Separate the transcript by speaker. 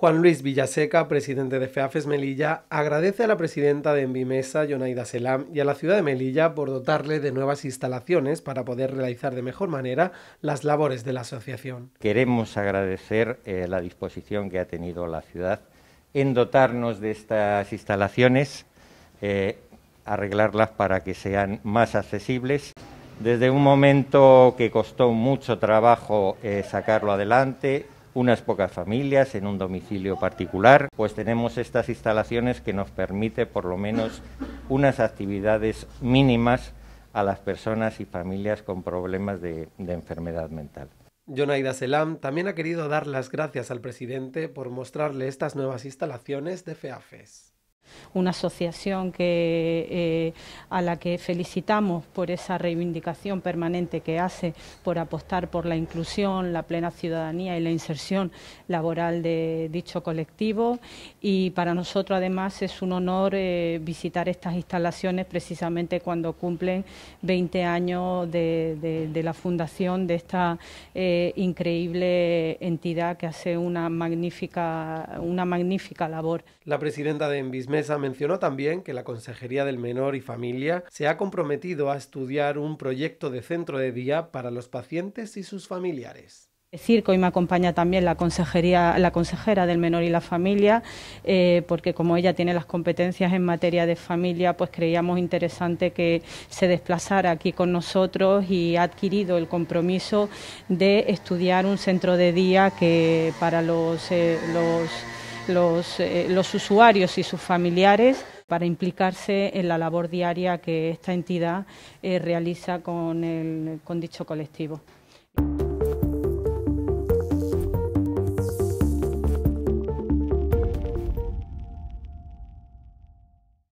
Speaker 1: Juan Luis Villaseca, presidente de FEAFES Melilla, agradece a la presidenta de Envimesa, Yonaida Selam, y a la ciudad de Melilla por dotarle de nuevas instalaciones para poder realizar de mejor manera las labores de la asociación.
Speaker 2: Queremos agradecer eh, la disposición que ha tenido la ciudad en dotarnos de estas instalaciones, eh, arreglarlas para que sean más accesibles. Desde un momento que costó mucho trabajo eh, sacarlo adelante, unas pocas familias en un domicilio particular, pues tenemos estas instalaciones que nos permite por lo menos unas actividades mínimas a las personas y familias con problemas de, enfermedad mental.
Speaker 1: Yonaida Selam también ha querido dar las gracias al presidente por mostrarle estas nuevas instalaciones de FEAFES
Speaker 3: una asociación que, eh, a la que felicitamos por esa reivindicación permanente que hace por apostar por la inclusión, la plena ciudadanía y la inserción laboral de dicho colectivo. Y para nosotros, además, es un honor eh, visitar estas instalaciones precisamente cuando cumplen 20 años de, la fundación de esta eh, increíble entidad que hace una magnífica, labor.
Speaker 1: La presidenta de mencionó también que la Consejería del Menor y Familia se ha comprometido a estudiar un proyecto de centro de día para los pacientes y sus familiares
Speaker 3: Circo y me acompaña también la consejería, la consejera del menor y la familia, eh, porque como ella tiene las competencias en materia de familia, pues creíamos interesante que se desplazara aquí con nosotros y ha adquirido el compromiso de estudiar un centro de día que para los, eh, los eh, los, usuarios y sus familiares para implicarse en la labor diaria que esta entidad eh, realiza con dicho colectivo.